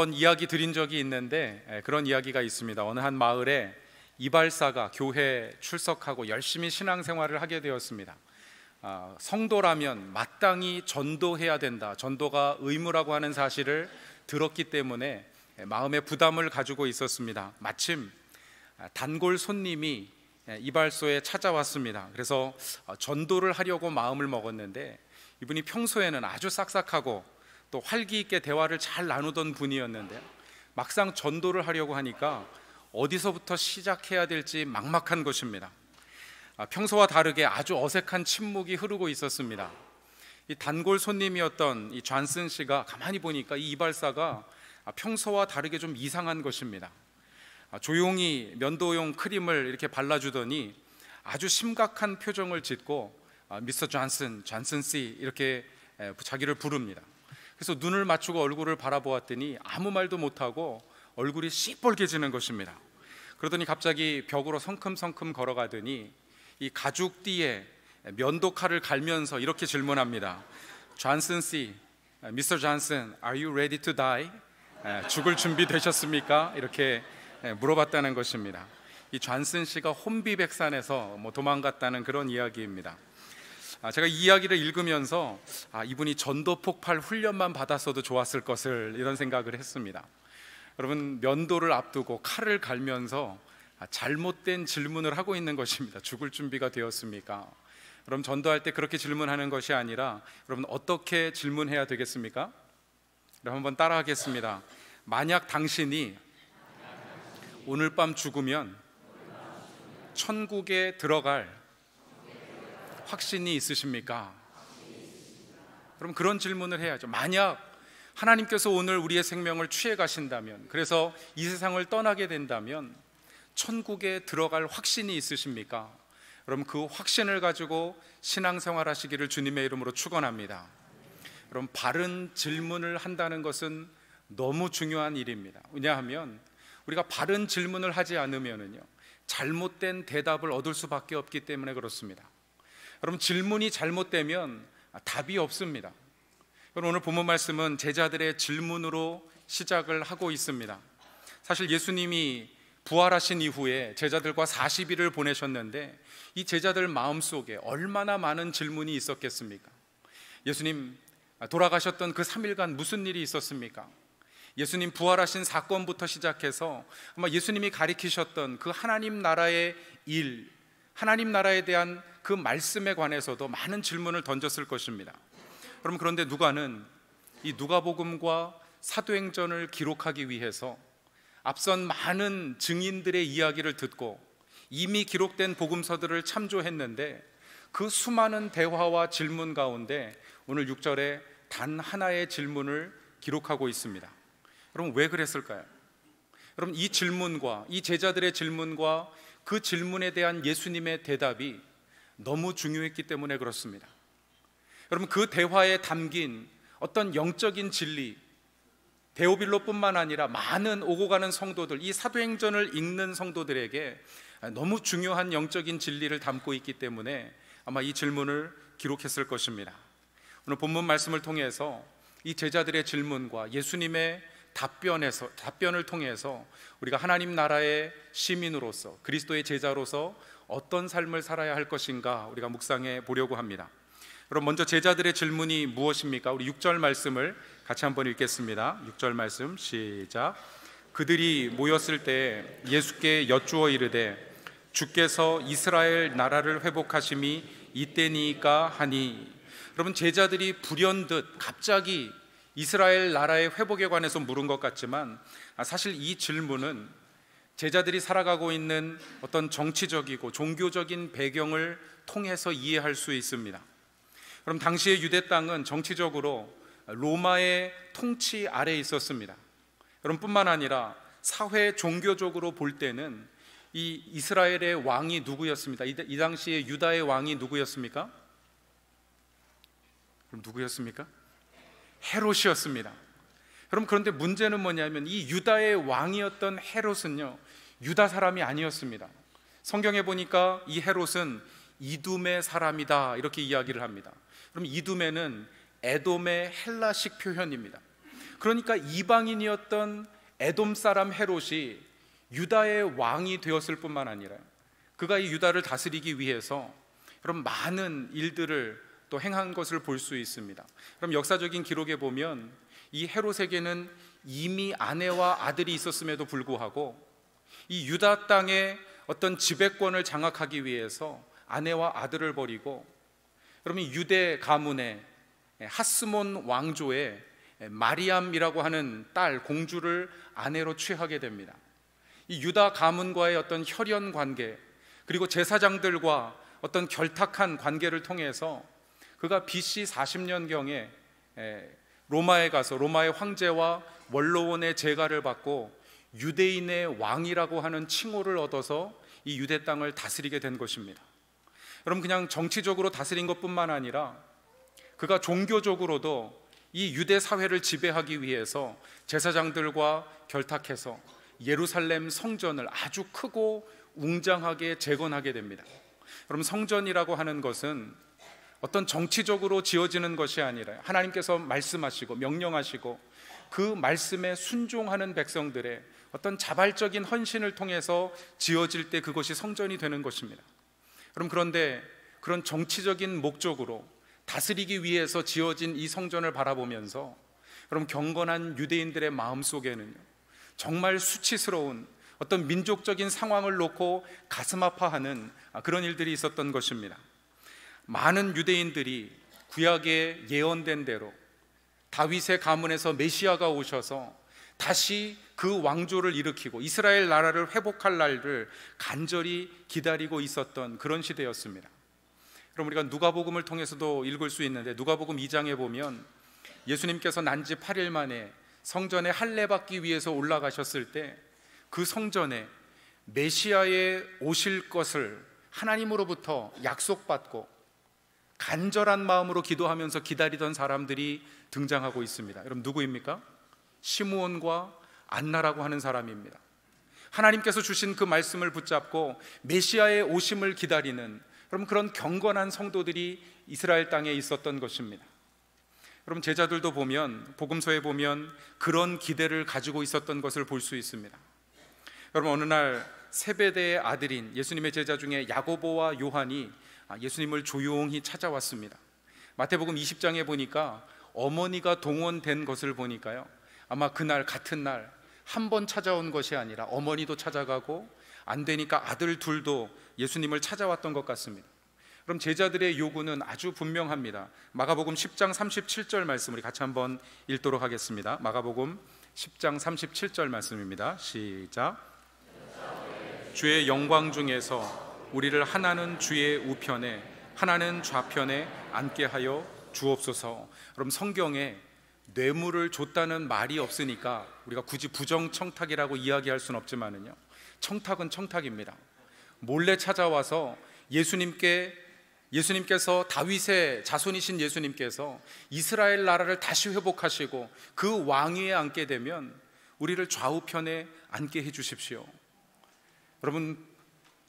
한번 이야기 드린 적이 있는데 예, 그런 이야기가 있습니다. 어느 한 마을에 이발사가 교회 출석하고 열심히 신앙생활을 하게 되었습니다. 아, 성도라면 마땅히 전도해야 된다. 전도가 의무라고 하는 사실을 들었기 때문에 예, 마음의 부담을 가지고 있었습니다. 마침 아, 단골 손님이 예, 이발소에 찾아왔습니다. 그래서 어, 전도를 하려고 마음을 먹었는데 이분이 평소에는 아주 싹싹하고 또 활기 있게 대화를 잘 나누던 분이었는데 막상 전도를 하려고 하니까 어디서부터 시작해야 될지 막막한 것입니다. 아, 평소와 다르게 아주 어색한 침묵이 흐르고 있었습니다. 이 단골 손님이었던 이 존슨 씨가 가만히 보니까 이 이발사가 아, 평소와 다르게 좀 이상한 것입니다. 아, 조용히 면도용 크림을 이렇게 발라주더니 아주 심각한 표정을 짓고 미스터 존슨, 존슨 씨 이렇게 자기를 부릅니다. 그래서 눈을 맞추고 얼굴을 바라보았더니 아무 말도 못하고 얼굴이 시뻘개지는 것입니다. 그러더니 갑자기 벽으로 성큼성큼 걸어가더니 이 가죽띠에 면도 칼을 갈면서 이렇게 질문합니다. 존슨 씨, 미스터 존슨, are you ready to die? 죽을 준비 되셨습니까? 이렇게 물어봤다는 것입니다. 이 존슨 씨가 혼비백산에서 뭐 도망갔다는 그런 이야기입니다. 아, 제가 이 이야기를 읽으면서 아, 이분이 전도 폭발 훈련만 받았어도 좋았을 것을 이런 생각을 했습니다. 여러분 면도를 앞두고 칼을 갈면서 아, 잘못된 질문을 하고 있는 것입니다. 죽을 준비가 되었습니까? 그럼 전도할 때 그렇게 질문하는 것이 아니라 여러분 어떻게 질문해야 되겠습니까? 그럼 한번 따라하겠습니다. 만약 당신이 오늘 밤 죽으면 천국에 들어갈 확신이 있으십니까? 그럼 그런 질문을 해야죠. 만약 하나님께서 오늘 우리의 생명을 취해 가신다면, 그래서 이 세상을 떠나게 된다면, 천국에 들어갈 확신이 있으십니까? 여러그 확신을 가지고 신앙생활 하시기를 주님의 이름으로 축원합니다. 여러 바른 질문을 한다는 것은 너무 중요한 일입니다. 왜냐하면 우리가 바른 질문을 하지 않으면요 잘못된 대답을 얻을 수밖에 없기 때문에 그렇습니다. 여러분 질문이 잘못되면 답이 없습니다. 오늘 본문 말씀은 제자들의 질문으로 시작을 하고 있습니다. 사실 예수님이 부활하신 이후에 제자들과 40일을 보내셨는데 이 제자들 마음속에 얼마나 많은 질문이 있었겠습니까? 예수님 돌아가셨던 그 3일간 무슨 일이 있었습니까? 예수님 부활하신 사건부터 시작해서 아마 예수님이 가리키셨던 그 하나님 나라의 일, 하나님 나라에 대한 그 말씀에 관해서도 많은 질문을 던졌을 것입니다. 그럼 그런데 누가는 이 누가복음과 사도행전을 기록하기 위해서 앞선 많은 증인들의 이야기를 듣고 이미 기록된 복음서들을 참조했는데 그 수많은 대화와 질문 가운데 오늘 6절에 단 하나의 질문을 기록하고 있습니다. 여러왜 그랬을까요? 여러이 질문과 이 제자들의 질문과 그 질문에 대한 예수님의 대답이 너무 중요했기 때문에 그렇습니다. 여러분 그 대화에 담긴 어떤 영적인 진리 데오빌로뿐만 아니라 많은 오고 가는 성도들 이 사도행전을 읽는 성도들에게 너무 중요한 영적인 진리를 담고 있기 때문에 아마 이 질문을 기록했을 것입니다. 오늘 본문 말씀을 통해서 이 제자들의 질문과 예수님의 답변에서 답변을 통해서 우리가 하나님 나라의 시민으로서 그리스도의 제자로서 어떤 삶을 살아야 할 것인가 우리가 묵상해 보려고 합니다. 그럼 먼저 제자들의 질문이 무엇입니까? 우리 6절 말씀을 같이 한번 읽겠습니다. 6절 말씀 시작. 그들이 모였을 때 예수께 여쭈어 이르되 주께서 이스라엘 나라를 회복하심이 이때니까 하니 여러분 제자들이 불현듯 갑자기 이스라엘 나라의 회복에 관해서 물은 것 같지만 아, 사실 이 질문은 제자들이 살아가고 있는 어떤 정치적이고 종교적인 배경을 통해서 이해할 수 있습니다. 그럼 당시의 유대 땅은 정치적으로 로마의 통치 아래 있었습니다. 여러뿐만 아니라 사회 종교적으로 볼 때는 이 이스라엘의 왕이 누구였습니다. 이 당시에 유다의 왕이 누구였습니까? 그럼 누구였습니까? 헤롯이었습니다. 여러 그런데 문제는 뭐냐면 이 유다의 왕이었던 헤롯은요 유다 사람이 아니었습니다. 성경에 보니까 이 헤롯은 이둠의 사람이다 이렇게 이야기를 합니다. 그럼 이둠에는 에돔의 헬라식 표현입니다. 그러니까 이방인이었던 에돔 사람 헤롯이 유다의 왕이 되었을 뿐만 아니라 그가 이 유다를 다스리기 위해서 여러 많은 일들을 또 행한 것을 볼 수 있습니다. 그럼 역사적인 기록에 보면 이 헤롯에게는 이미 아내와 아들이 있었음에도 불구하고 이 유다 땅의 어떤 지배권을 장악하기 위해서 아내와 아들을 버리고 그러면 유대 가문의 하스몬 왕조의 마리암이라고 하는 딸 공주를 아내로 취하게 됩니다. 이 유다 가문과의 어떤 혈연 관계 그리고 제사장들과 어떤 결탁한 관계를 통해서 그가 BC 40년경에 로마에 가서 로마의 황제와 원로원의 제가를 받고 유대인의 왕이라고 하는 칭호를 얻어서 이 유대 땅을 다스리게 된 것입니다. 여러분 그냥 정치적으로 다스린 것뿐만 아니라 그가 종교적으로도 이 유대 사회를 지배하기 위해서 제사장들과 결탁해서 예루살렘 성전을 아주 크고 웅장하게 재건하게 됩니다. 여러분 성전이라고 하는 것은 어떤 정치적으로 지어지는 것이 아니라 하나님께서 말씀하시고 명령하시고 그 말씀에 순종하는 백성들의 어떤 자발적인 헌신을 통해서 지어질 때 그것이 성전이 되는 것입니다. 그럼 그런데 그런 정치적인 목적으로 다스리기 위해서 지어진 이 성전을 바라보면서 그럼 경건한 유대인들의 마음 속에는요. 정말 수치스러운 어떤 민족적인 상황을 놓고 가슴 아파하는 그런 일들이 있었던 것입니다. 많은 유대인들이 구약에 예언된 대로 다윗의 가문에서 메시아가 오셔서 다시 그 왕조를 일으키고 이스라엘 나라를 회복할 날을 간절히 기다리고 있었던 그런 시대였습니다. 그럼 우리가 누가복음을 통해서도 읽을 수 있는데 누가복음 2장에 보면 예수님께서 난지 8일 만에 성전에 할례 받기 위해서 올라가셨을 때 그 성전에 메시아의 오실 것을 하나님으로부터 약속받고 간절한 마음으로 기도하면서 기다리던 사람들이 등장하고 있습니다. 여러분 누구입니까? 시므온과 안나라고 하는 사람입니다. 하나님께서 주신 그 말씀을 붙잡고 메시아의 오심을 기다리는 여러분 그런 경건한 성도들이 이스라엘 땅에 있었던 것입니다. 여러분 제자들도 보면 복음서에 보면 그런 기대를 가지고 있었던 것을 볼 수 있습니다. 여러분 어느 날 세베대의 아들인 예수님의 제자 중에 야고보와 요한이 아, 예수님을 조용히 찾아왔습니다. 마태복음 20장에 보니까 어머니가 동원된 것을 보니까요. 아마 그날 같은 날 한 번 찾아온 것이 아니라 어머니도 찾아가고 안 되니까 아들 둘도 예수님을 찾아왔던 것 같습니다. 그럼 제자들의 요구는 아주 분명합니다. 마가복음 10장 37절 말씀 우리 같이 한번 읽도록 하겠습니다. 마가복음 10장 37절 말씀입니다. 시작. 주의 영광 중에서 우리를 하나는 주의 우편에 하나는 좌편에 앉게 하여 주옵소서. 그럼 성경에 뇌물을 줬다는 말이 없으니까 우리가 굳이 부정 청탁이라고 이야기할 수는 없지만은요. 청탁은 청탁입니다. 몰래 찾아와서 예수님께 예수님께서 다윗의 자손이신 예수님께서 이스라엘 나라를 다시 회복하시고 그 왕위에 앉게 되면 우리를 좌우편에 앉게 해 주십시오. 여러분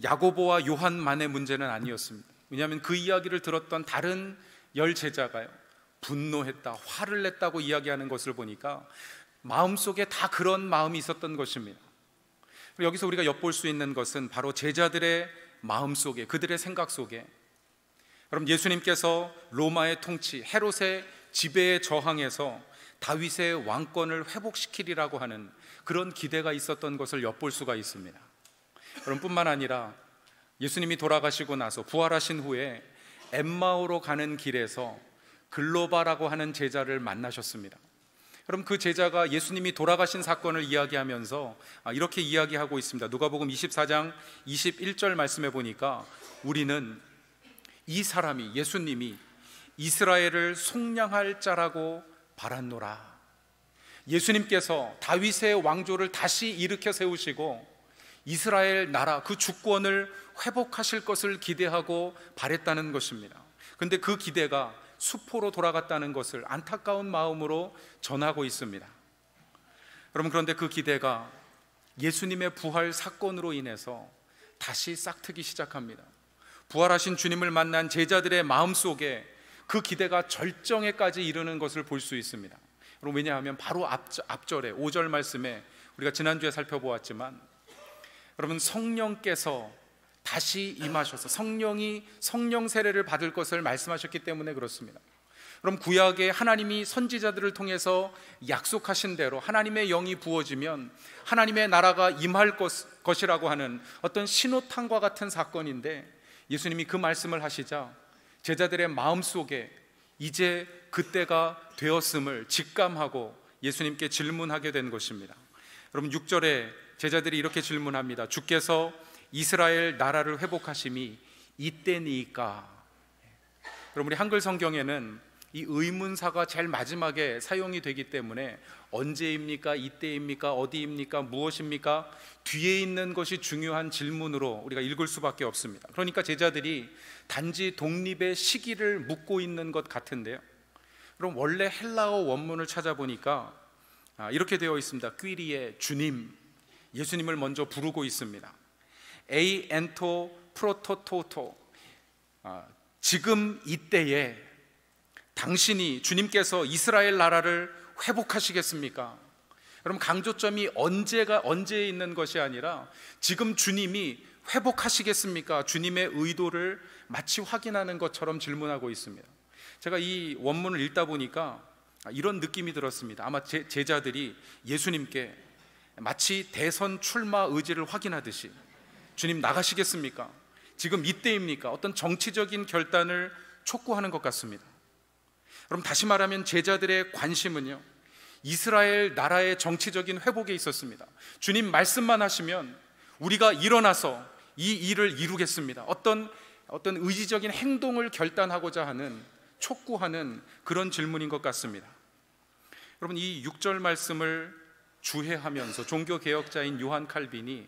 야고보와 요한만의 문제는 아니었습니다. 왜냐하면 그 이야기를 들었던 다른 열 제자가요. 분노했다, 화를 냈다고 이야기하는 것을 보니까 마음속에 다 그런 마음이 있었던 것입니다. 여기서 우리가 엿볼 수 있는 것은 바로 제자들의 마음 속에, 그들의 생각 속에 그럼 예수님께서 로마의 통치, 헤롯의 지배에 저항해서 다윗의 왕권을 회복시키리라고 하는 그런 기대가 있었던 것을 엿볼 수가 있습니다. 여러분뿐만 아니라 예수님이 돌아가시고 나서 부활하신 후에 엠마오로 가는 길에서 글로바라고 하는 제자를 만나셨습니다. 그럼 그 제자가 예수님이 돌아가신 사건을 이야기하면서 아, 이렇게 이야기하고 있습니다. 누가복음 24장 21절 말씀해 보니까 우리는 이 사람이 예수님이 이스라엘을 속량할 자라고 바란노라. 예수님께서 다윗의 왕조를 다시 일으켜 세우시고 이스라엘 나라 그 주권을 회복하실 것을 기대하고 바랬다는 것입니다. 근데 그 기대가 수포로 돌아갔다는 것을 안타까운 마음으로 전하고 있습니다. 여러분 그런데 그 기대가 예수님의 부활 사건으로 인해서 다시 싹트기 시작합니다. 부활하신 주님을 만난 제자들의 마음 속에 그 기대가 절정에까지 이르는 것을 볼 수 있습니다. 왜냐하면 바로 앞, 앞절에 5절 말씀에 우리가 지난주에 살펴보았지만 여러분 성령께서 다시 임하셔서 성령이 성령 세례를 받을 것을 말씀하셨기 때문에 그렇습니다. 그럼 구약에 하나님이 선지자들을 통해서 약속하신 대로 하나님의 영이 부어지면 하나님의 나라가 임할 것, 것이라고 하는 어떤 신호탄과 같은 사건인데 예수님이 그 말씀을 하시자 제자들의 마음속에 이제 그때가 되었음을 직감하고 예수님께 질문하게 된 것입니다. 여러 6절에 제자들이 이렇게 질문합니다. 주께서 이스라엘 나라를 회복하심이 이때니까. 그럼 우리 한글 성경에는 이 의문사가 제일 마지막에 사용이 되기 때문에 언제입니까? 이때입니까? 어디입니까? 무엇입니까? 뒤에 있는 것이 중요한 질문으로 우리가 읽을 수밖에 없습니다. 그러니까 제자들이 단지 독립의 시기를 묻고 있는 것 같은데요. 그럼 원래 헬라어 원문을 찾아보니까 아, 이렇게 되어 있습니다. 퀴리의 주님 예수님을 먼저 부르고 있습니다. 에이 엔토 프로토토토 아, 지금 이때에 당신이 주님께서 이스라엘 나라를 회복하시겠습니까? 여러분 강조점이 언제가 언제에 있는 것이 아니라 지금 주님이 회복하시겠습니까? 주님의 의도를 마치 확인하는 것처럼 질문하고 있습니다. 제가 이 원문을 읽다 보니까 이런 느낌이 들었습니다. 아마 제, 제자들이 예수님께 마치 대선 출마 의지를 확인하듯이 주님 나가시겠습니까? 지금 이때입니까? 어떤 정치적인 결단을 촉구하는 것 같습니다. 그럼 다시 말하면 제자들의 관심은요. 이스라엘 나라의 정치적인 회복에 있었습니다. 주님 말씀만 하시면 우리가 일어나서 이 일을 이루겠습니다. 어떤 어떤 의지적인 행동을 결단하고자 하는 촉구하는 그런 질문인 것 같습니다. 여러분 이 6절 말씀을 주해하면서 종교 개혁자인 요한 칼빈이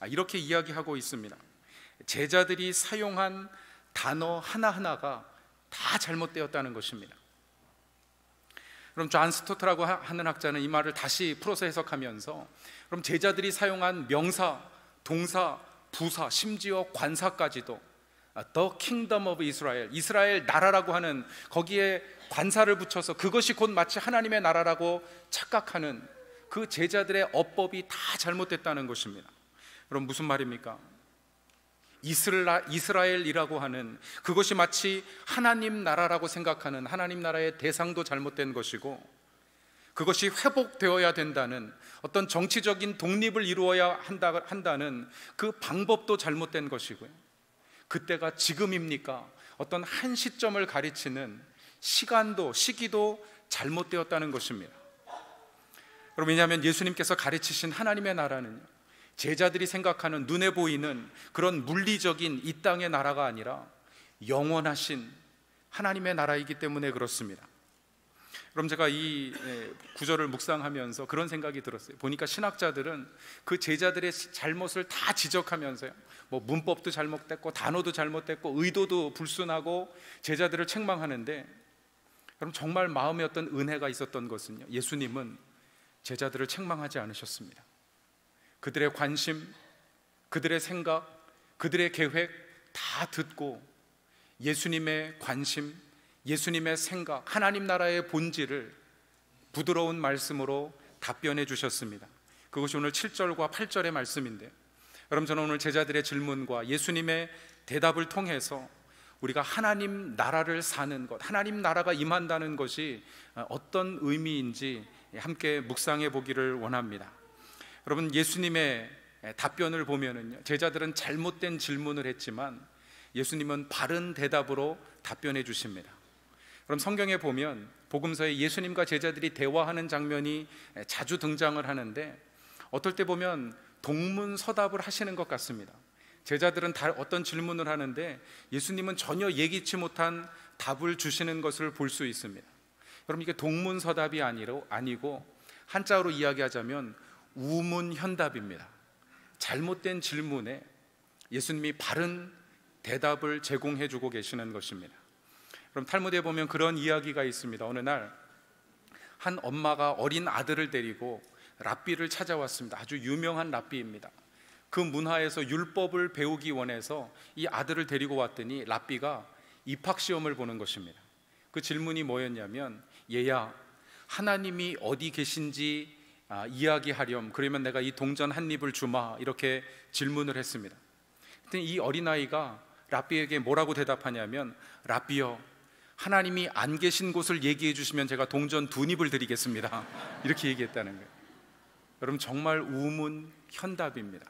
아, 이렇게 이야기하고 있습니다. 제자들이 사용한 단어 하나하나가 다 잘못되었다는 것입니다. 그럼 존 스토트라고 하는 학자는 이 말을 다시 풀어서 해석하면서 그럼 제자들이 사용한 명사, 동사, 부사, 심지어 관사까지도 아, The Kingdom of Israel, 이스라엘 나라라고 하는 거기에 관사를 붙여서 그것이 곧 마치 하나님의 나라라고 착각하는 그 제자들의 어법이 다 잘못됐다는 것입니다. 그럼 무슨 말입니까? 이스라, 이스라엘이라고 하는 그것이 마치 하나님 나라라고 생각하는 하나님 나라의 대상도 잘못된 것이고 그것이 회복되어야 된다는 어떤 정치적인 독립을 이루어야 한다, 한다는 그 방법도 잘못된 것이고요. 그때가 지금입니까? 어떤 한 시점을 가리치는 시간도 시기도 잘못되었다는 것입니다. 그러분 왜냐하면 예수님께서 가르치신 하나님의 나라는 제자들이 생각하는 눈에 보이는 그런 물리적인 이 땅의 나라가 아니라 영원하신 하나님의 나라이기 때문에 그렇습니다. 그럼 제가 이 예, 구절을 묵상하면서 그런 생각이 들었어요. 보니까 신학자들은 그 제자들의 잘못을 다 지적하면서요. 뭐 문법도 잘못됐고 단어도 잘못됐고 의도도 불순하고 제자들을 책망하는데 그럼 정말 마음에 어떤 은혜가 있었던 것은요. 예수님은 제자들을 책망하지 않으셨습니다. 그들의 관심, 그들의 생각, 그들의 계획 다 듣고 예수님의 관심, 예수님의 생각, 하나님 나라의 본질을 부드러운 말씀으로 답변해 주셨습니다. 그것이 오늘 7절과 8절의 말씀인데 여러분 저는 오늘 제자들의 질문과 예수님의 대답을 통해서 우리가 하나님 나라를 사는 것, 하나님 나라가 임한다는 것이 어떤 의미인지 함께 묵상해 보기를 원합니다. 여러분 예수님의 답변을 보면은요. 제자들은 잘못된 질문을 했지만 예수님은 바른 대답으로 답변해 주십니다. 그럼 성경에 보면 복음서에 예수님과 제자들이 대화하는 장면이 자주 등장을 하는데 어떨 때 보면 동문서답을 하시는 것 같습니다. 제자들은 다 어떤 질문을 하는데 예수님은 전혀 예기치 못한 답을 주시는 것을 볼 수 있습니다. 여러분 이게 동문서답이 아니로 아니고 한자어로 이야기하자면 우문현답입니다. 잘못된 질문에 예수님이 바른 대답을 제공해 주고 계시는 것입니다. 그럼 탈무대에 보면 그런 이야기가 있습니다. 어느 날 한 엄마가 어린 아들을 데리고 랍비를 찾아왔습니다. 아주 유명한 랍비입니다. 그 문화에서 율법을 배우기 원해서 이 아들을 데리고 왔더니 랍비가 입학 시험을 보는 것입니다. 그 질문이 뭐였냐면 얘야 하나님이 어디 계신지 아, 이야기하렴 그러면 내가 이 동전 한 입을 주마 이렇게 질문을 했습니다 이 어린아이가 라비에게 뭐라고 대답하냐면 라비여 하나님이 안 계신 곳을 얘기해 주시면 제가 동전 두 입을 드리겠습니다 이렇게 얘기했다는 거예요 여러분 정말 우문 현답입니다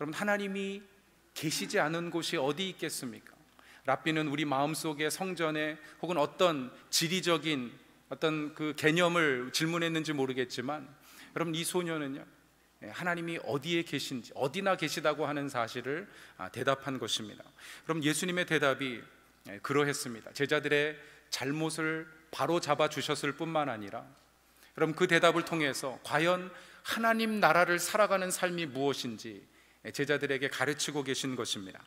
여러분 하나님이 계시지 않은 곳이 어디 있겠습니까? 라비는 우리 마음속에 성전에 혹은 어떤 지리적인 어떤 그 개념을 질문했는지 모르겠지만 여러분 이 소녀는요 예, 하나님이 어디에 계신지 어디나 계시다고 하는 사실을 아, 대답한 것입니다. 그럼 예수님의 대답이 예, 그러했습니다. 제자들의 잘못을 바로 잡아 주셨을 뿐만 아니라 그럼 그 대답을 통해서 과연 하나님 나라를 살아가는 삶이 무엇인지 예, 제자들에게 가르치고 계신 것입니다.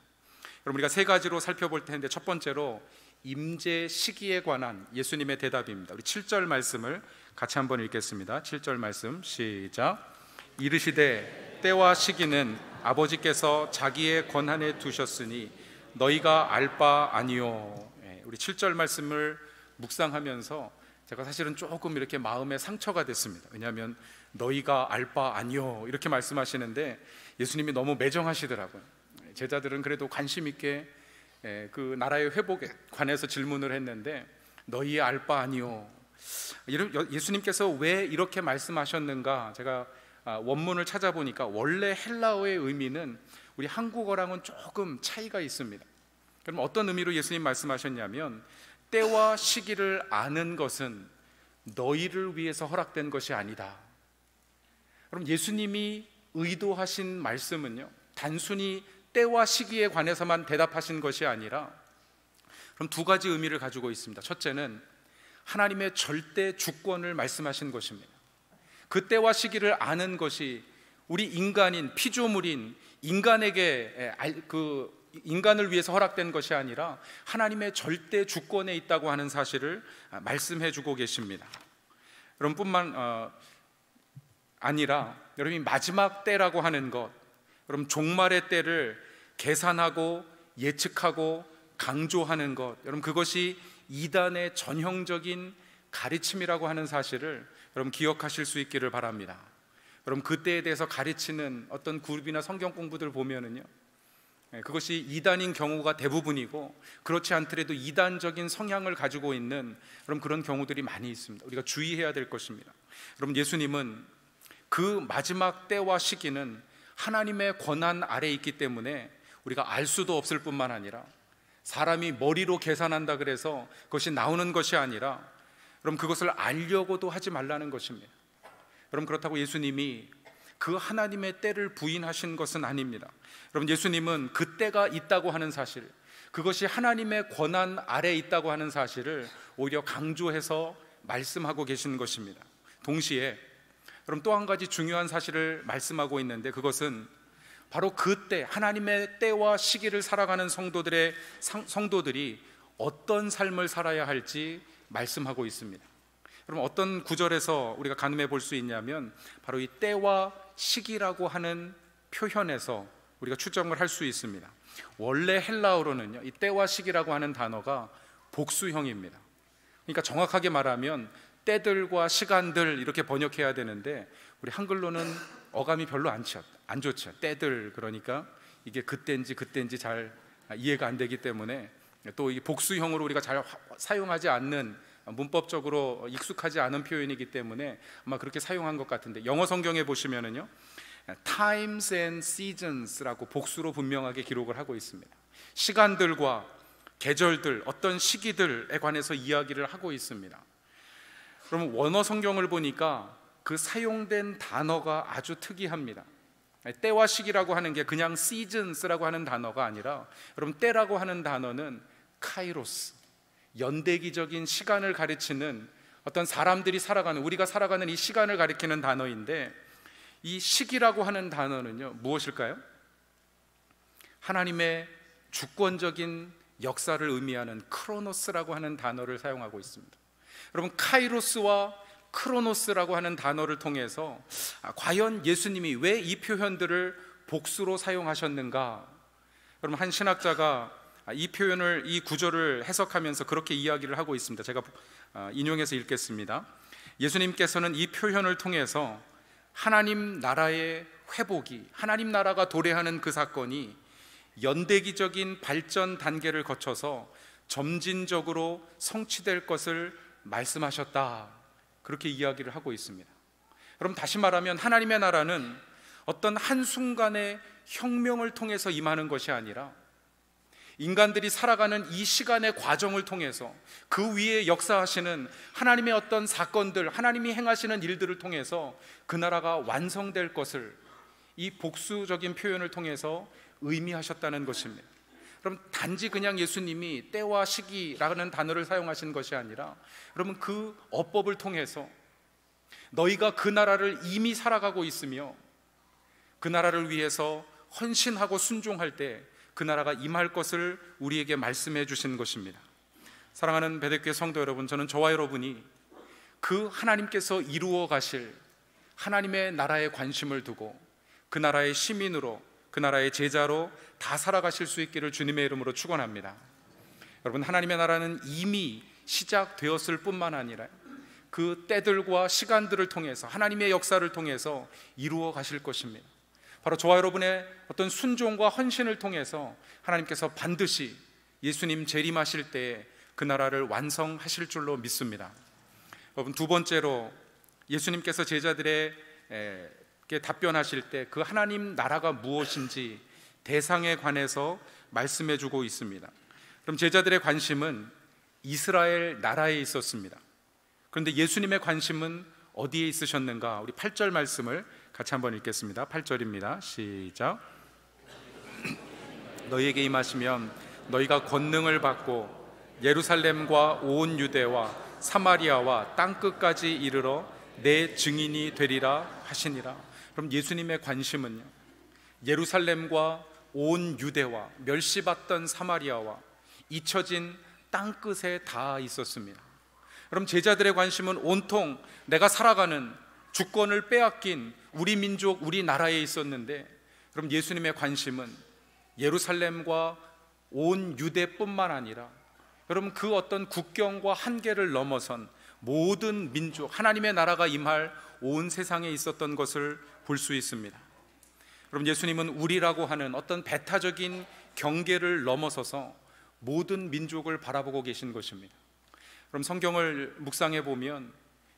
그럼 우리가 세 가지로 살펴볼 텐데 첫 번째로 임재 시기에 관한 예수님의 대답입니다. 우리 7절 말씀을 같이 한번 읽겠습니다. 7절 말씀 시작. 이르시되 때와 시기는 아버지께서 자기의 권한에 두셨으니 너희가 알 바 아니요. 예, 우리 7절 말씀을 묵상하면서 제가 사실은 조금 이렇게 마음에 상처가 됐습니다. 왜냐하면 너희가 알 바 아니요 이렇게 말씀하시는데 예수님이 너무 매정하시더라고요. 예, 제자들은 그래도 관심 있게 예, 그 나라의 회복에 관해서 질문을 했는데 너희의 알바아니오 예수님께서 왜 이렇게 말씀하셨는가? 제가 아, 원문을 찾아보니까 원래 헬라어의 의미는 우리 한국어랑은 조금 차이가 있습니다. 그럼 어떤 의미로 예수님 말씀하셨냐면 때와 시기를 아는 것은 너희를 위해서 허락된 것이 아니다. 그럼 예수님이 의도하신 말씀은요. 단순히 때와 시기에 관해서만 대답하신 것이 아니라 그럼 두 가지 의미를 가지고 있습니다. 첫째는 하나님의 절대 주권을 말씀하신 것입니다. 그 때와 시기를 아는 것이 우리 인간인 피조물인 인간에게 그 인간을 위해서 허락된 것이 아니라 하나님의 절대 주권에 있다고 하는 사실을 아, 말씀해 주고 계십니다. 여러분뿐만 어, 아니라 여러분이 마지막 때라고 하는 것 그럼 종말의 때를 계산하고 예측하고 강조하는 것, 여러분 그것이 이단의 전형적인 가르침이라고 하는 사실을 여러분 기억하실 수 있기를 바랍니다. 여러분 그때에 대해서 가르치는 어떤 그룹이나 성경 공부들 보면은요, 예, 그것이 이단인 경우가 대부분이고 그렇지 않더라도 이단적인 성향을 가지고 있는 그럼 그런 경우들이 많이 있습니다. 우리가 주의해야 될 것입니다. 여러분 예수님은 그 마지막 때와 시기는 하나님의 권한 아래 있기 때문에 우리가 알 수도 없을 뿐만 아니라 사람이 머리로 계산한다 그래서 그것이 나오는 것이 아니라 그럼 그것을 알려고도 하지 말라는 것입니다. 그럼 그렇다고 예수님이 그 하나님의 때를 부인하신 것은 아닙니다. 여러 예수님은 그 때가 있다고 하는 사실, 그것이 하나님의 권한 아래 있다고 하는 사실을 오히려 강조해서 말씀하고 계신 것입니다. 동시에 그럼 또 한 가지 중요한 사실을 말씀하고 있는데 그것은 바로 그때 하나님의 때와 시기를 살아가는 성도들의 성도들이 어떤 삶을 살아야 할지 말씀하고 있습니다. 그럼 어떤 구절에서 우리가 가늠해 볼 수 있냐면 바로 이 때와 시기라고 하는 표현에서 우리가 추정을 할 수 있습니다. 원래 헬라어로는요. 이 때와 시기라고 하는 단어가 복수형입니다. 그러니까 정확하게 말하면 때들과 시간들 이렇게 번역해야 되는데 우리 한글로는 어감이 별로 안, 치웠, 안 좋죠. 때들 그러니까 이게 그때인지 그때인지 잘 이해가 안 되기 때문에 또이 복수형으로 우리가 잘 사용하지 않는 문법적으로 익숙하지 않은 표현이기 때문에 아마 그렇게 사용한 것 같은데 영어 성경에 보시면은요. times and seasons라고 복수로 분명하게 기록을 하고 있습니다. 시간들과 계절들, 어떤 시기들에 관해서 이야기를 하고 있습니다. 그럼 원어 성경을 보니까 그 사용된 단어가 아주 특이합니다. 때와 시기라고 하는 게 그냥 시즌스라고 하는 단어가 아니라 여러 때라고 하는 단어는 카이로스 연대기적인 시간을 가르치는 어떤 사람들이 살아가는 우리가 살아가는 이 시간을 가리키는 단어인데 이 시기라고 하는 단어는요 무엇일까요? 하나님의 주권적인 역사를 의미하는 크로노스라고 하는 단어를 사용하고 있습니다. 여러분 카이로스와 크로노스라고 하는 단어를 통해서 아, 과연 예수님이 왜 이 표현들을 복수로 사용하셨는가? 여러분 한 신학자가 아, 이 표현을 이 구절을 해석하면서 그렇게 이야기를 하고 있습니다. 제가 아, 인용해서 읽겠습니다. 예수님께서는 이 표현을 통해서 하나님 나라의 회복이 하나님 나라가 도래하는 그 사건이 연대기적인 발전 단계를 거쳐서 점진적으로 성취될 것을 말씀하셨다. 그렇게 이야기를 하고 있습니다. 그럼 다시 말하면 하나님의 나라는 어떤 한순간의 혁명을 통해서 임하는 것이 아니라 인간들이 살아가는 이 시간의 과정을 통해서 그 위에 역사하시는 하나님의 어떤 사건들, 하나님이 행하시는 일들을 통해서 그 나라가 완성될 것을 이 복수적인 표현을 통해서 의미하셨다는 것입니다. 그럼 단지 그냥 예수님이 때와 시기라는 단어를 사용하신 것이 아니라 그러면그 어법을 통해서 너희가 그 나라를 이미 살아가고 있으며 그 나라를 위해서 헌신하고 순종할 때 그 나라가 임할 것을 우리에게 말씀해 주신 것입니다. 사랑하는 베데교의 성도 여러분, 저는 저와 여러분이 그 하나님께서 이루어 가실 하나님의 나라에 관심을 두고 그 나라의 시민으로 그 나라의 제자로 다 살아가실 수 있기를 주님의 이름으로 축원합니다. 여러분 하나님의 나라는 이미 시작되었을 뿐만 아니라 그 때들과 시간들을 통해서 하나님의 역사를 통해서 이루어 가실 것입니다. 바로 저와 여러분의 어떤 순종과 헌신을 통해서 하나님께서 반드시 예수님 재림하실 때에 그 나라를 완성하실 줄로 믿습니다. 여러분 두 번째로 예수님께서 제자들의 답변하실 때 그 하나님 나라가 무엇인지 대상에 관해서 말씀해 주고 있습니다. 그럼 제자들의 관심은 이스라엘 나라에 있었습니다. 그런데 예수님의 관심은 어디에 있으셨는가? 우리 8절 말씀을 같이 한번 읽겠습니다. 8절입니다. 시작. 너희에게 임하시면 너희가 권능을 받고 예루살렘과 온 유대와 사마리아와 땅 끝까지 이르러 내 증인이 되리라 하시니라. 그럼 예수님의 관심은요. 예루살렘과 온 유대와 멸시받던 사마리아와 잊혀진 땅끝에 다 있었습니다. 그럼 제자들의 관심은 온통 내가 살아가는 주권을 빼앗긴 우리 민족, 우리 나라에 있었는데 그럼 예수님의 관심은 예루살렘과 온 유대뿐만 아니라 여러분 그 어떤 국경과 한계를 넘어선 모든 민족 하나님의 나라가 임할 온 세상에 있었던 것을 볼수 있습니다. 여러 예수님은 우리라고 하는 어떤 배타적인 경계를 넘어서서 모든 민족을 바라보고 계신 것입니다. 그럼 성경을 묵상해 보면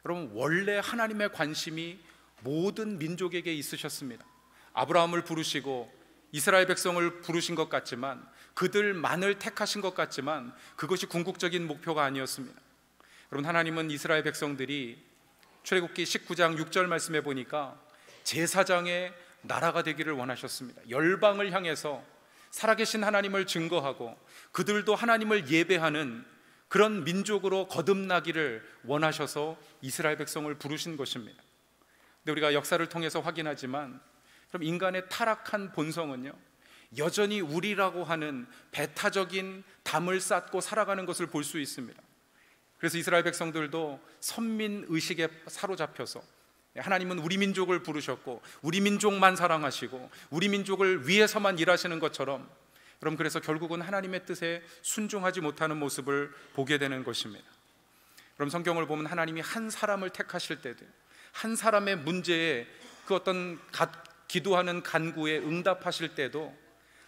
여러분 원래 하나님의 관심이 모든 민족에게 있으셨습니다. 아브라함을 부르시고 이스라엘 백성을 부르신 것 같지만 그들만을 택하신 것 같지만 그것이 궁극적인 목표가 아니었습니다. 여러분 하나님은 이스라엘 백성들이 출애굽기 19장 6절 말씀해 보니까 제사장의 나라가 되기를 원하셨습니다. 열방을 향해서 살아계신 하나님을 증거하고 그들도 하나님을 예배하는 그런 민족으로 거듭나기를 원하셔서 이스라엘 백성을 부르신 것입니다. 근데 우리가 역사를 통해서 확인하지만 그럼 인간의 타락한 본성은요. 여전히 우리라고 하는 배타적인 담을 쌓고 살아가는 것을 볼 수 있습니다. 그래서 이스라엘 백성들도 선민 의식에 사로잡혀서 하나님은 우리 민족을 부르셨고 우리 민족만 사랑하시고 우리 민족을 위해서만 일하시는 것처럼 그럼 그래서 결국은 하나님의 뜻에 순종하지 못하는 모습을 보게 되는 것입니다. 그럼 성경을 보면 하나님이 한 사람을 택하실 때도 한 사람의 문제에 그 어떤 가, 기도하는 간구에 응답하실 때도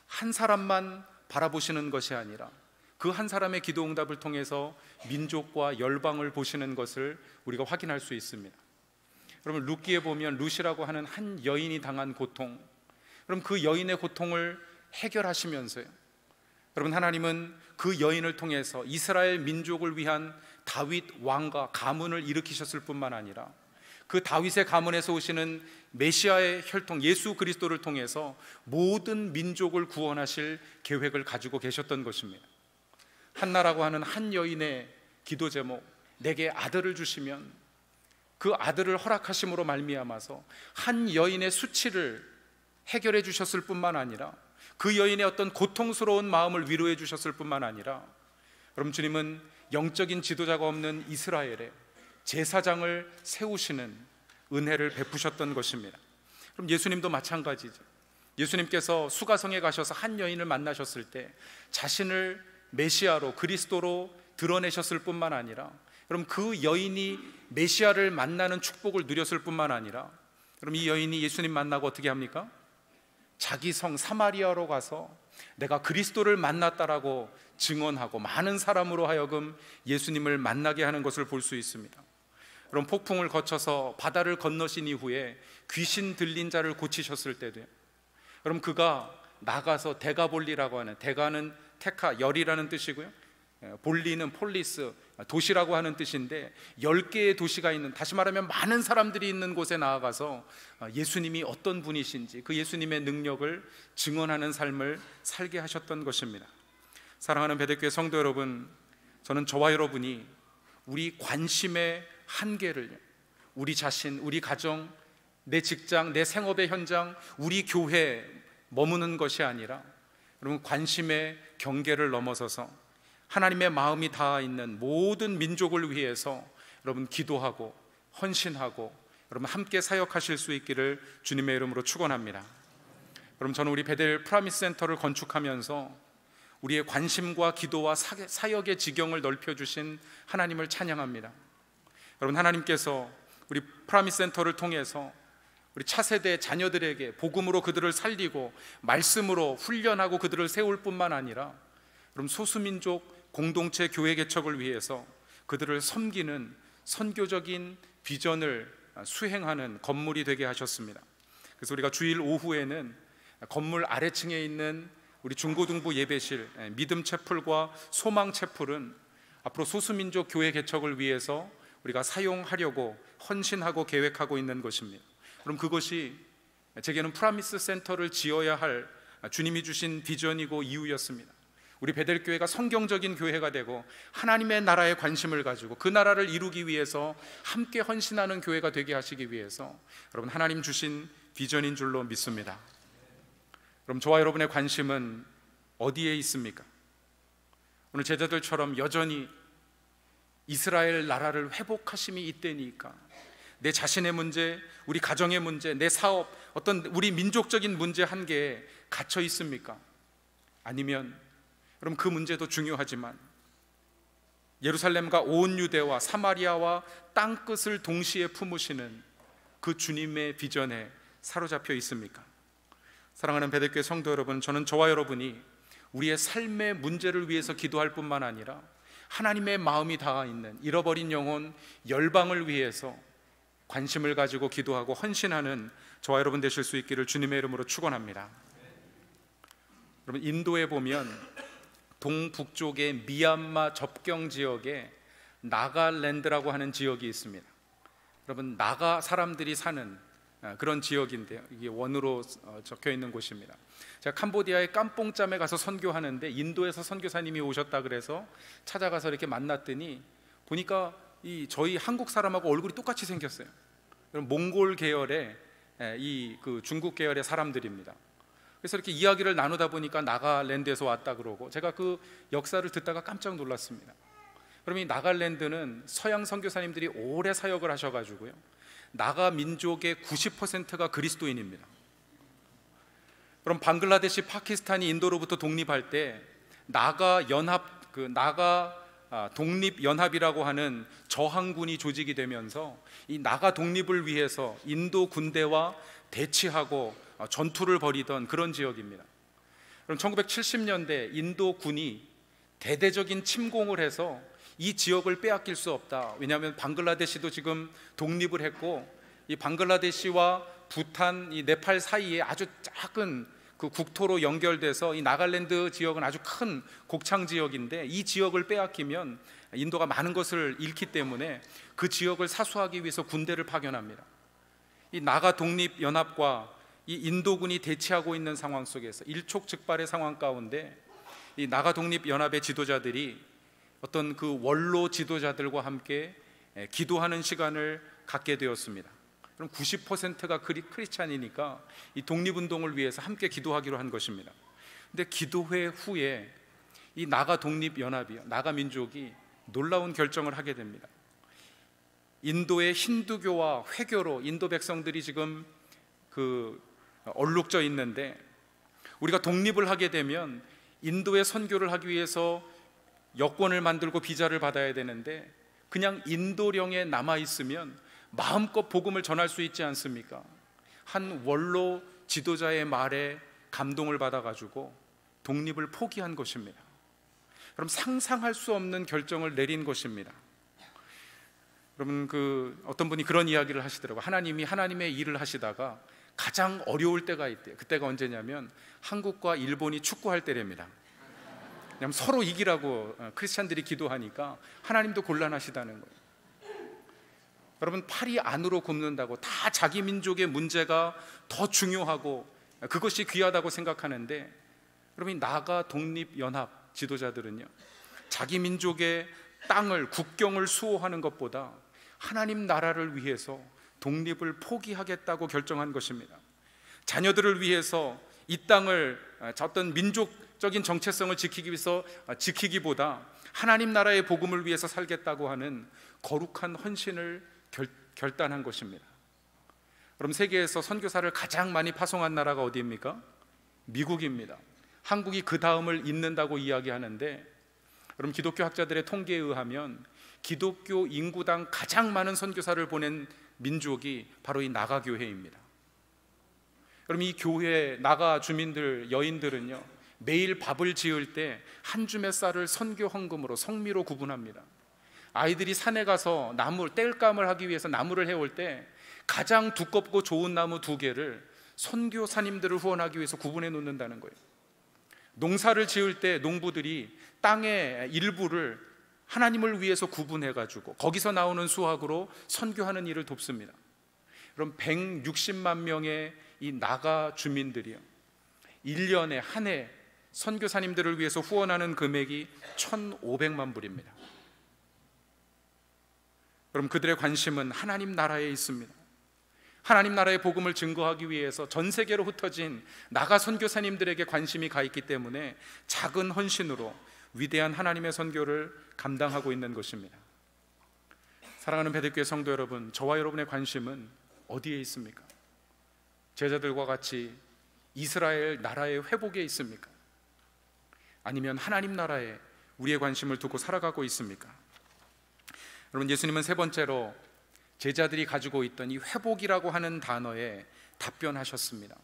한 사람만 바라보시는 것이 아니라 그 한 사람의 기도 응답을 통해서 민족과 열방을 보시는 것을 우리가 확인할 수 있습니다. 여러분 루키에 보면 루시라고 하는 한 여인이 당한 고통. 그럼 그 여인의 고통을 해결하시면서요. 여러분 하나님은 그 여인을 통해서 이스라엘 민족을 위한 다윗 왕과 가문을 일으키셨을 뿐만 아니라 그 다윗의 가문에서 오시는 메시아의 혈통 예수 그리스도를 통해서 모든 민족을 구원하실 계획을 가지고 계셨던 것입니다. 한나라고 하는 한 여인의 기도 제목 내게 아들을 주시면 그 아들을 허락하심으로 말미암아서 한 여인의 수치를 해결해 주셨을 뿐만 아니라 그 여인의 어떤 고통스러운 마음을 위로해 주셨을 뿐만 아니라 여러분 주님은 영적인 지도자가 없는 이스라엘에 제사장을 세우시는 은혜를 베푸셨던 것입니다. 그럼 예수님도 마찬가지죠. 예수님께서 수가성에 가셔서 한 여인을 만나셨을 때 자신을 메시아로 그리스도로 드러내셨을 뿐만 아니라 그럼 그 여인이 메시아를 만나는 축복을 누렸을 뿐만 아니라 그럼 이 여인이 예수님 만나고 어떻게 합니까? 자기 성 사마리아로 가서 내가 그리스도를 만났다라고 증언하고 많은 사람으로 하여금 예수님을 만나게 하는 것을 볼 수 있습니다. 그럼 폭풍을 거쳐서 바다를 건너신 이후에 귀신 들린 자를 고치셨을 때도 그럼 그가 나가서 대가볼리라고 하는 대가는 테카 열이라는 뜻이고요. 예, 볼리는 폴리스 도시라고 하는 뜻인데 10개의 도시가 있는 다시 말하면 많은 사람들이 있는 곳에 나아가서 어, 예수님이 어떤 분이신지 그 예수님의 능력을 증언하는 삶을 살게 하셨던 것입니다. 사랑하는 베데교의 성도 여러분, 저는 저와 여러분이 우리 관심의 한계를 우리 자신, 우리 가정, 내 직장, 내 생업의 현장, 우리 교회 머무는 것이 아니라 여러분 관심의 경계를 넘어서서 하나님의 마음이 닿아 있는 모든 민족을 위해서 여러분 기도하고 헌신하고 여러분 함께 사역하실 수 있기를 주님의 이름으로 축원합니다. 여러분 저는 우리 베델 프라미스 센터를 건축하면서 우리의 관심과 기도와 사역의 지경을 넓혀 주신 하나님을 찬양합니다. 여러분 하나님께서 우리 프라미스 센터를 통해서 우리 차세대 자녀들에게 복음으로 그들을 살리고 말씀으로 훈련하고 그들을 세울 뿐만 아니라 그럼 소수민족 공동체 교회 개척을 위해서 그들을 섬기는 선교적인 비전을 수행하는 건물이 되게 하셨습니다. 그래서 우리가 주일 오후에는 건물 아래층에 있는 우리 중고등부 예배실 믿음 채플과 소망 채플은 앞으로 소수민족 교회 개척을 위해서 우리가 사용하려고 헌신하고 계획하고 있는 것입니다. 그럼 그것이 제게는 프라미스 센터를 지어야 할 주님이 주신 비전이고 이유였습니다. 우리 베델 교회가 성경적인 교회가 되고 하나님의 나라에 관심을 가지고 그 나라를 이루기 위해서 함께 헌신하는 교회가 되게 하시기 위해서 여러분 하나님 주신 비전인 줄로 믿습니다. 그럼 저와 여러분의 관심은 어디에 있습니까? 오늘 제자들처럼 여전히 이스라엘 나라를 회복하심이 이때니까 내 자신의 문제, 우리 가정의 문제, 내 사업, 어떤 우리 민족적인 문제 한계에 갇혀 있습니까? 아니면 그럼 그 문제도 중요하지만 예루살렘과 온 유대와 사마리아와 땅 끝을 동시에 품으시는 그 주님의 비전에 사로잡혀 있습니까? 사랑하는 베데교의 성도 여러분, 저는 저와 여러분이 우리의 삶의 문제를 위해서 기도할 뿐만 아니라 하나님의 마음이 닿아 있는 잃어버린 영혼 열방을 위해서 관심을 가지고 기도하고 헌신하는 저와 여러분 되실 수 있기를 주님의 이름으로 축원합니다. 여러분 인도에 보면 동북쪽의 미얀마 접경 지역에 나갈랜드라고 하는 지역이 있습니다. 여러분 나가 사람들이 사는 어, 그런 지역인데요. 이게 원으로 어, 적혀 있는 곳입니다. 제가 캄보디아의 깜뽕짬에 가서 선교하는데 인도에서 선교사님이 오셨다 그래서 찾아가서 이렇게 만났더니 보니까 이 저희 한국 사람하고 얼굴이 똑같이 생겼어요. 몽골 계열의 이 그 중국 계열의 사람들입니다. 그래서 이렇게 이야기를 나누다 보니까 나가랜드에서 왔다 그러고 제가 그 역사를 듣다가 깜짝 놀랐습니다. 그러면 이 나갈랜드는 서양 선교사님들이 오래 사역을 하셔가지고요 나가 민족의 90%가 그리스도인입니다. 그럼 방글라데시, 파키스탄이 인도로부터 독립할 때 나가 연합 그 나가 아, 독립 연합이라고 하는 저항군이 조직이 되면서 이 나가 독립을 위해서 인도 군대와 대치하고 어, 전투를 벌이던 그런 지역입니다. 그럼 1970년대 인도 군이 대대적인 침공을 해서 이 지역을 빼앗길 수 없다. 왜냐하면 방글라데시도 지금 독립을 했고 이 방글라데시와 부탄, 이 네팔 사이에 아주 작은 그 국토로 연결돼서 이 나갈랜드 지역은 아주 큰 곡창 지역인데 이 지역을 빼앗기면 인도가 많은 것을 잃기 때문에 그 지역을 사수하기 위해서 군대를 파견합니다. 이 나가 독립 연합과 이 인도군이 대치하고 있는 상황 속에서 일촉즉발의 상황 가운데 이 나가 독립 연합의 지도자들이 어떤 그 원로 지도자들과 함께 예, 기도하는 시간을 갖게 되었습니다. 그럼 90%가 크리, 크리스찬이니까 이 독립운동을 위해서 함께 기도하기로 한 것입니다. 근데 기도회 후에 이 나가 독립 연합이 나가 민족이 놀라운 결정을 하게 됩니다. 인도의 힌두교와 회교로 인도 백성들이 지금 그 얼룩져 있는데 우리가 독립을 하게 되면 인도에 선교를 하기 위해서 여권을 만들고 비자를 받아야 되는데 그냥 인도령에 남아 있으면 마음껏 복음을 전할 수 있지 않습니까? 한 원로 지도자의 말에 감동을 받아 가지고 독립을 포기한 것입니다. 그럼 상상할 수 없는 결정을 내린 것입니다. 여러분 그 어떤 분이 그런 이야기를 하시더라고요. 하나님이 하나님의 일을 하시다가 가장 어려울 때가 있대요. 그때가 언제냐면 한국과 일본이 축구할 때랍니다. 왜냐면 서로 이기라고 어, 크리스천들이 기도하니까 하나님도 곤란하시다는 거예요. 여러분 팔이 안으로 굽는다고 다 자기 민족의 문제가 더 중요하고 그것이 귀하다고 생각하는데 여러분 나가 독립 연합 지도자들은요 자기 민족의 땅을 국경을 수호하는 것보다 하나님 나라를 위해서 독립을 포기하겠다고 결정한 것입니다. 자녀들을 위해서 이 땅을 아, 어떤 민족적인 정체성을 지키기 위해서 아, 지키기보다 하나님 나라의 복음을 위해서 살겠다고 하는 거룩한 헌신을 결, 결단한 것입니다. 그럼 세계에서 선교사를 가장 많이 파송한 나라가 어디입니까? 미국입니다. 한국이 그 다음을 잇는다고 이야기하는데 그럼 기독교 학자들의 통계에 의하면 기독교 인구당 가장 많은 선교사를 보낸 민족이 바로 이 나가 교회입니다. 여러분 이 교회 나가 주민들 여인들은요 매일 밥을 지을 때 한 줌의 쌀을 선교 헌금으로 성미로 구분합니다. 아이들이 산에 가서 나무 뗄감을 하기 위해서 나무를 해올 때 가장 두껍고 좋은 나무 두 개를 선교 사님들을 후원하기 위해서 구분해 놓는다는 거예요. 농사를 지을 때 농부들이 땅의 일부를 하나님을 위해서 구분해 가지고 거기서 나오는 수학으로 선교하는 일을 돕습니다. 그럼 160만 명의 이 나가 주민들이요. 1년에 한 해 선교사님들을 위해서 후원하는 금액이 1,500만 불입니다. 그럼 그들의 관심은 하나님 나라에 있습니다. 하나님 나라의 복음을 증거하기 위해서 전 세계로 흩어진 나가 선교사님들에게 관심이 가 있기 때문에 작은 헌신으로 위대한 하나님의 선교를 감당하고 있는 것입니다. 사랑하는 베드교의 성도 여러분, 저와 여러분의 관심은 어디에 있습니까? 제자들과 같이 이스라엘 나라의 회복에 있습니까? 아니면 하나님 나라에 우리의 관심을 두고 살아가고 있습니까? 여러분, 예수님은 세 번째로 제자들이 가지고 있던 이 회복이라고 하는 단어에 답변하셨습니다.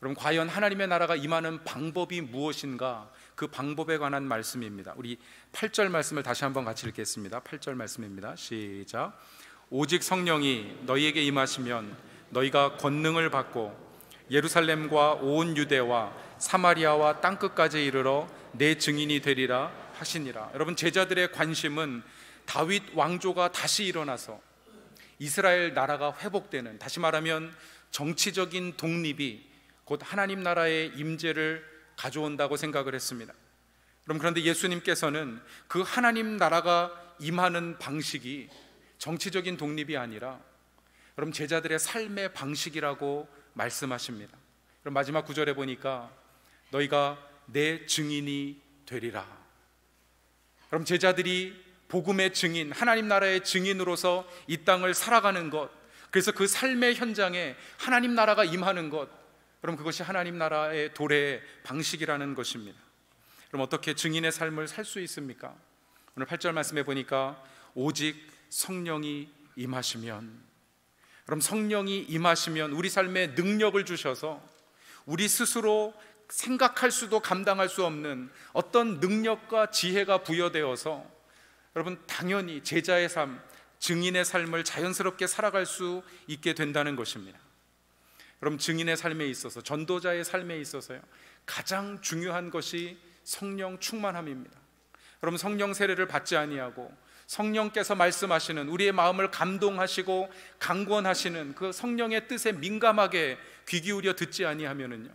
그럼 과연 하나님의 나라가 임하는 방법이 무엇인가 그 방법에 관한 말씀입니다. 우리 8절 말씀을 다시 한번 같이 읽겠습니다. 8절 말씀입니다. 시작. 오직 성령이 너희에게 임하시면 너희가 권능을 받고 예루살렘과 온 유대와 사마리아와 땅 끝까지 이르러 내 증인이 되리라 하시니라. 여러분 제자들의 관심은 다윗 왕조가 다시 일어나서 이스라엘 나라가 회복되는 다시 말하면 정치적인 독립이 곧 하나님 나라의 임재를 가져온다고 생각을 했습니다. 그럼 그런데 예수님께서는 그 하나님 나라가 임하는 방식이 정치적인 독립이 아니라 그럼 제자들의 삶의 방식이라고 말씀하십니다. 그럼 마지막 구절에 보니까 너희가 내 증인이 되리라. 그럼 제자들이 복음의 증인, 하나님 나라의 증인으로서 이 땅을 살아가는 것, 그래서 그 삶의 현장에 하나님 나라가 임하는 것, 그럼 그것이 하나님 나라의 도래의 방식이라는 것입니다. 그럼 어떻게 증인의 삶을 살 수 있습니까? 오늘 8절 말씀해 보니까 오직 성령이 임하시면 그럼 성령이 임하시면 우리 삶에 능력을 주셔서 우리 스스로 생각할 수도 감당할 수 없는 어떤 능력과 지혜가 부여되어서 여러분 당연히 제자의 삶, 증인의 삶을 자연스럽게 살아갈 수 있게 된다는 것입니다. 여러분 증인의 삶에 있어서 전도자의 삶에 있어서요. 가장 중요한 것이 성령 충만함입니다. 여러분 성령 세례를 받지 아니하고 성령께서 말씀하시는 우리의 마음을 감동하시고 강권하시는 그 성령의 뜻에 민감하게 귀 기울여 듣지 아니하면은요.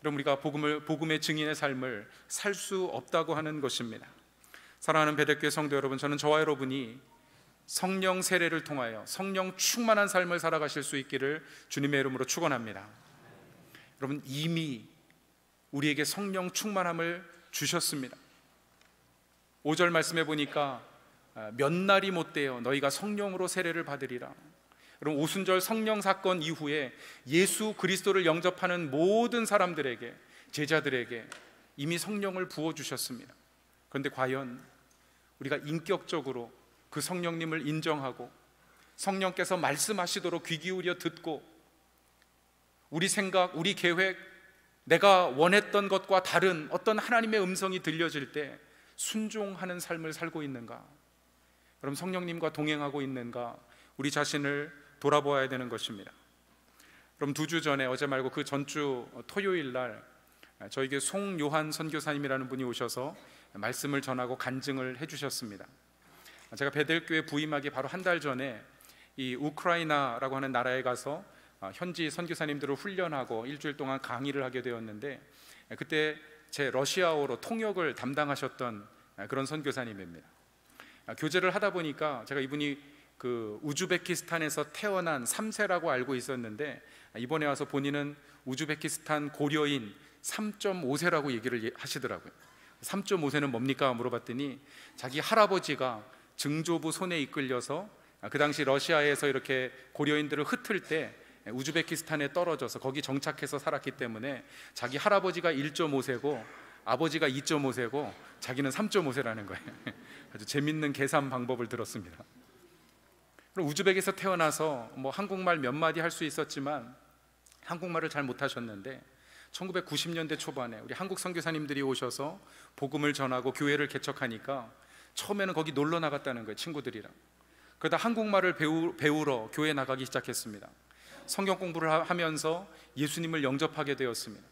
그럼 우리가 복음을 복음의 증인의 삶을 살 수 없다고 하는 것입니다. 사랑하는 베데교 성도 여러분, 저는 저와 여러분이 성령 세례를 통하여 성령 충만한 삶을 살아가실 수 있기를 주님의 이름으로 축원합니다. 여러분 이미 우리에게 성령 충만함을 주셨습니다. 5절 말씀해 보니까 아, 몇 날이 못 되어 너희가 성령으로 세례를 받으리라. 여러 오순절 성령 사건 이후에 예수 그리스도를 영접하는 모든 사람들에게 제자들에게 이미 성령을 부어 주셨습니다. 그런데 과연 우리가 인격적으로 그 성령님을 인정하고 성령께서 말씀하시도록 귀 기울여 듣고 우리 생각, 우리 계획, 내가 원했던 것과 다른 어떤 하나님의 음성이 들려질 때 순종하는 삶을 살고 있는가? 그럼 성령님과 동행하고 있는가? 우리 자신을 돌아보아야 되는 것입니다. 그럼 두 주 전에 어제 말고 그 전주 토요일 날 저에게 송요한 선교사님이라는 분이 오셔서 말씀을 전하고 간증을 해주셨습니다. 제가 베델교회 부임하기 바로 한 달 전에 이 우크라이나라고 하는 나라에 가서 아, 현지 선교사님들을 훈련하고 일주일 동안 강의를 하게 되었는데 아, 그때 제 러시아어로 통역을 담당하셨던 아, 그런 선교사님입니다. 교제를 하다 보니까 제가 이분이 그 우즈베키스탄에서 태어난 3세라고 알고 있었는데 이번에 와서 본인은 우즈베키스탄 고려인 3.5세라고 얘기를 예, 하시더라고요. 3.5세는 뭡니까 물어봤더니 자기 할아버지가 증조부 손에 이끌려서 그 당시 러시아에서 이렇게 고려인들을 흩을 때 우즈베키스탄에 떨어져서 거기 정착해서 살았기 때문에 자기 할아버지가 1.5세고 아버지가 2.5세고 자기는 3.5세라는 거예요. 아주 재밌는 계산 방법을 들었습니다. 그럼 우즈벡에서 태어나서 뭐 한국말 몇 마디 할 수 있었지만 한국말을 잘 못하셨는데 1990년대 초반에 우리 한국 선교사님들이 오셔서 복음을 전하고 교회를 개척하니까 처음에는 거기 놀러 나갔다는 거예요, 친구들이랑. 그러다 한국말을 배우, 배우러 교회 나가기 시작했습니다. 성경 공부를 하면서 예수님을 영접하게 되었습니다.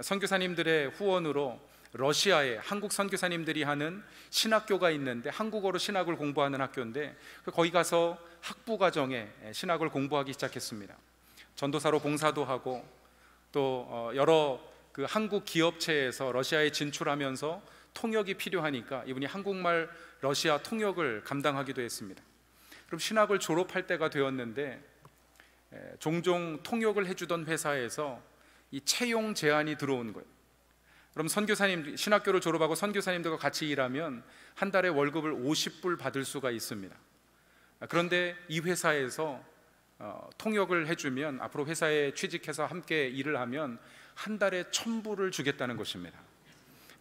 선교사님들의 후원으로 러시아에 한국 선교사님들이 하는 신학교가 있는데 한국어로 신학을 공부하는 학교인데 그 거기 가서 학부 과정에 신학을 공부하기 시작했습니다. 전도사로 봉사도 하고 또 어, 여러 그 한국 기업체에서 러시아에 진출하면서 통역이 필요하니까 이분이 한국말 러시아 통역을 감당하기도 했습니다. 그럼 신학을 졸업할 때가 되었는데 종종 통역을 해주던 회사에서 이 채용 제한이 들어온 거예요. 그럼 선교사님 신학교를 졸업하고 선교사님들과 같이 일하면 한 달에 월급을 50불 받을 수가 있습니다. 그런데 이 회사에서 어, 통역을 해주면 앞으로 회사에 취직해서 함께 일을 하면 한 달에 1불을 주겠다는 것입니다.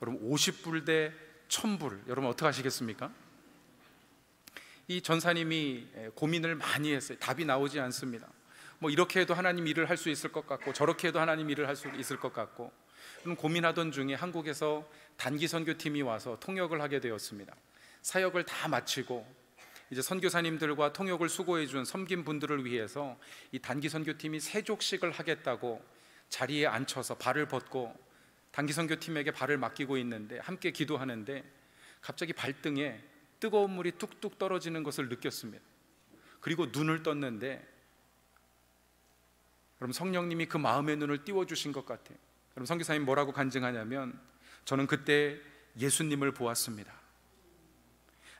여러분 50불 대 1000불 여러분 어떻게 하시겠습니까? 이 전사님이 고민을 많이 했어요. 답이 나오지 않습니다. 뭐 이렇게 해도 하나님 일을 할 수 있을 것 같고 저렇게 해도 하나님 일을 할 수 있을 것 같고 그럼 고민하던 중에 한국에서 단기 선교팀이 와서 통역을 하게 되었습니다. 사역을 다 마치고 이제 선교사님들과 통역을 수고해 준 섬긴 분들을 위해서 이 단기 선교팀이 세 족씩을 하겠다고 자리에 앉혀서 발을 벗고 단기 선교팀에게 발을 맡기고 있는데 함께 기도하는데 갑자기 발등에 뜨거운 물이 뚝뚝 떨어지는 것을 느꼈습니다. 그리고 눈을 떴는데 그럼 성령님이 그 마음의 눈을 띄워 주신 것 같아요. 그럼 선교사님 뭐라고 간증하냐면 저는 그때 예수님을 보았습니다.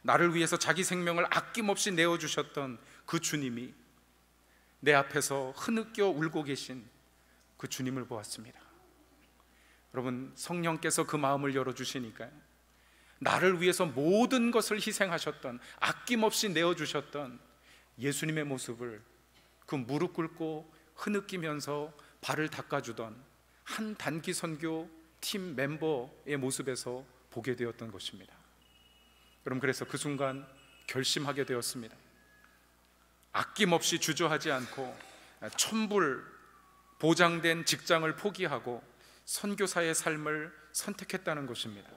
나를 위해서 자기 생명을 아낌없이 내어 주셨던 그 주님이 내 앞에서 흐느껴 울고 계신 그 주님을 보았습니다. 여러분 성령께서 그 마음을 열어 주시니까요. 나를 위해서 모든 것을 희생하셨던 아낌없이 내어 주셨던 예수님의 모습을 그 무릎 꿇고 흐느끼면서 발을 닦아 주던 한 단기 선교 팀 멤버의 모습에서 보게 되었던 것입니다. 여러분 그래서 그 순간 결심하게 되었습니다. 아낌없이 주저하지 않고 천불 아, 보장된 직장을 포기하고 선교사의 삶을 선택했다는 것입니다.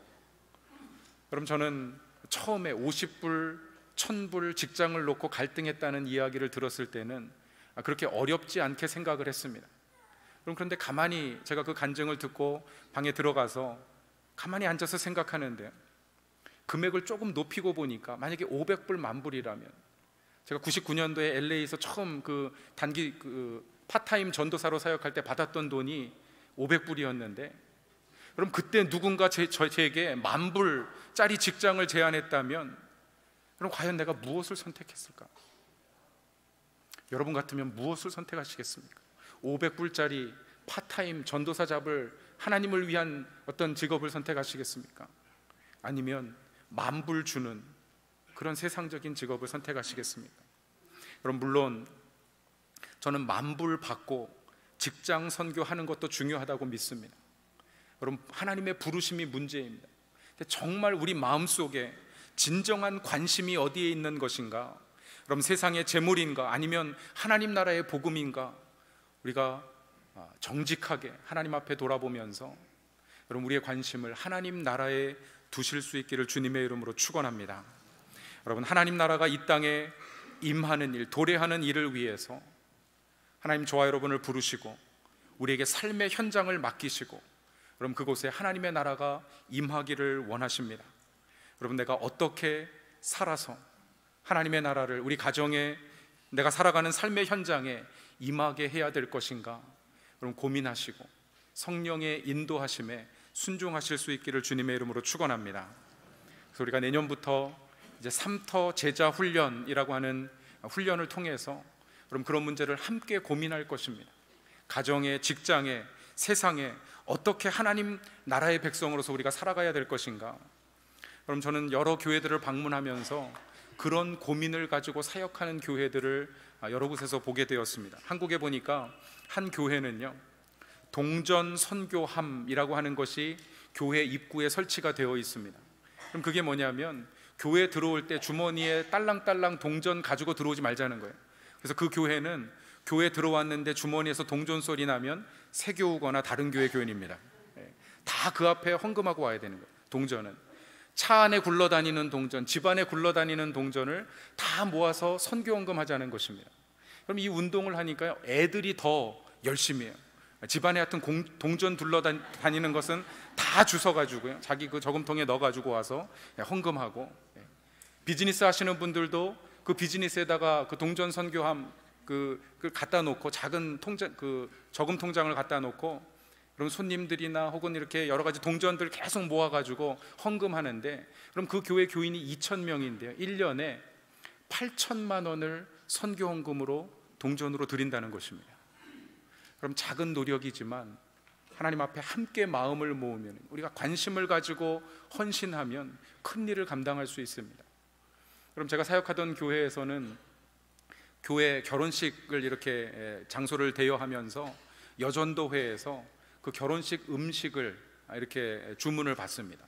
그럼 저는 처음에 50불, 1000불 직장을 놓고 갈등했다는 이야기를 들었을 때는 아, 그렇게 어렵지 않게 생각을 했습니다. 그럼 그런데 가만히 제가 그 간증을 듣고 방에 들어가서 가만히 앉아서 생각하는데 금액을 조금 높이고 보니까 만약에 500불 만불이라면 제가 99년도에 LA에서 처음 그 단기 그 파타임 전도사로 사역할 때 받았던 돈이 500불이었는데 그럼 그때 누군가 제, 저에게 만불 짜리 직장을 제안했다면 그럼 과연 내가 무엇을 선택했을까? 여러분 같으면 무엇을 선택하시겠습니까? 500불짜리 파타임 전도사 잡을 하나님을 위한 어떤 직업을 선택하시겠습니까? 아니면 만불 주는 그런 세상적인 직업을 선택하시겠습니까? 그럼 물론 저는 만불 받고 직장 선교하는 것도 중요하다고 믿습니다. 여러분 하나님의 부르심이 문제입니다. 정말 우리 마음 속에 진정한 관심이 어디에 있는 것인가? 그럼 세상의 재물인가 아니면 하나님 나라의 복음인가? 우리가 아, 정직하게 하나님 앞에 돌아보면서 여러 우리의 관심을 하나님 나라에 두실 수 있기를 주님의 이름으로 축원합니다. 여러분 하나님 나라가 이 땅에 임하는 일, 도래하는 일을 위해서 하나님 저와 여러분을 부르시고 우리에게 삶의 현장을 맡기시고 그럼 그곳에 하나님의 나라가 임하기를 원하십니다. 여러분 내가 어떻게 살아서 하나님의 나라를 우리 가정에 내가 살아가는 삶의 현장에 임하게 해야 될 것인가? 그럼 고민하시고 성령의 인도하심에 순종하실 수 있기를 주님의 이름으로 축원합니다. 그래서 우리가 내년부터 이제 삼터 제자 훈련이라고 하는 훈련을 통해서 그럼 그런 문제를 함께 고민할 것입니다. 가정에, 직장에, 세상에 어떻게 하나님 나라의 백성으로서 우리가 살아가야 될 것인가? 그럼 저는 여러 교회들을 방문하면서 그런 고민을 가지고 사역하는 교회들을 아, 여러 곳에서 보게 되었습니다. 한국에 보니까 한 교회는요. 동전 선교함이라고 하는 것이 교회 입구에 설치가 되어 있습니다. 그럼 그게 뭐냐면 교회 들어올 때 주머니에 딸랑딸랑 동전 가지고 들어오지 말자는 거예요. 그래서 그 교회는 교회 들어왔는데 주머니에서 동전 소리 나면 새 교우거나 다른 교회 교인입니다. 예. 다그 앞에 헌금하고 와야 되는 거예요. 동전은 차 안에 굴러다니는 동전, 집 안에 굴러다니는 동전을 다 모아서 선교 헌금하자는 것입니다. 그럼 이 운동을 하니까 애들이 더 열심히 해요. 집안에 하여튼 공, 동전 둘러다니는 것은 다주서가지고요 자기 그 저금통에 넣어가지고 와서 예, 헌금하고. 예. 비즈니스 하시는 분들도 그 비즈니스에다가 그 동전 선교함 그, 그 갖다 놓고 작은 통장 그 저금 통장을 갖다 놓고 그럼 손님들이나 혹은 이렇게 여러 가지 동전들 계속 모아 가지고 헌금하는데 그럼 그 교회 교인이 2천 명인데요. 1년에 8천만 원을 선교 헌금으로 동전으로 드린다는 것입니다. 그럼 작은 노력이지만 하나님 앞에 함께 마음을 모으면 우리가 관심을 가지고 헌신하면 큰 일을 감당할 수 있습니다. 그럼 제가 사역하던 교회에서는 교회 결혼식을 이렇게 예, 장소를 대여하면서 여전도회에서 그 결혼식 음식을 이렇게 주문을 받습니다.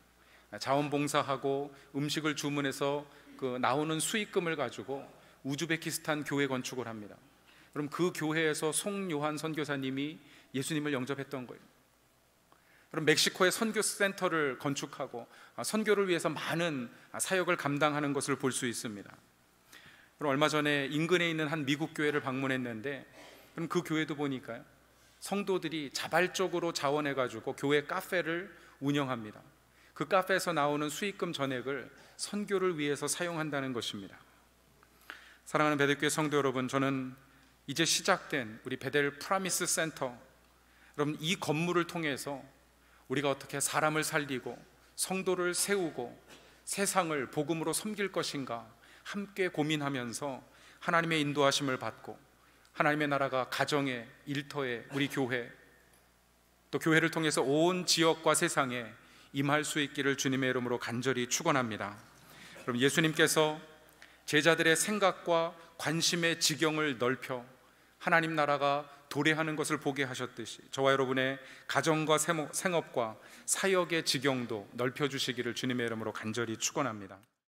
자원봉사하고 음식을 주문해서 그 나오는 수익금을 가지고 우즈베키스탄 교회 건축을 합니다. 그럼 그 교회에서 송요한 선교사님이 예수님을 영접했던 거예요. 그럼 멕시코에 선교 센터를 건축하고 아, 선교를 위해서 많은 아, 사역을 감당하는 것을 볼 수 있습니다. 그럼 얼마 전에 인근에 있는 한 미국 교회를 방문했는데 그럼 그 교회도 보니까요. 성도들이 자발적으로 자원해 가지고 교회 카페를 운영합니다. 그 카페에서 나오는 수익금 전액을 선교를 위해서 사용한다는 것입니다. 사랑하는 베델교회 성도 여러분, 저는 이제 시작된 우리 베델 프라미스 센터 여러분 이 건물을 통해서 우리가 어떻게 사람을 살리고 성도를 세우고 세상을 복음으로 섬길 것인가 함께 고민하면서 하나님의 인도하심을 받고 하나님의 나라가 가정에 일터에 우리 교회 또 교회를 통해서 온 지역과 세상에 임할 수 있기를 주님의 이름으로 간절히 축원합니다. 그럼 예수님께서 제자들의 생각과 관심의 지경을 넓혀 하나님 나라가 도래하는 것을 보게 하셨듯이 저와 여러분의 가정과 생업과 사역의 지경도 넓혀 주시기를 주님의 이름으로 간절히 축원합니다.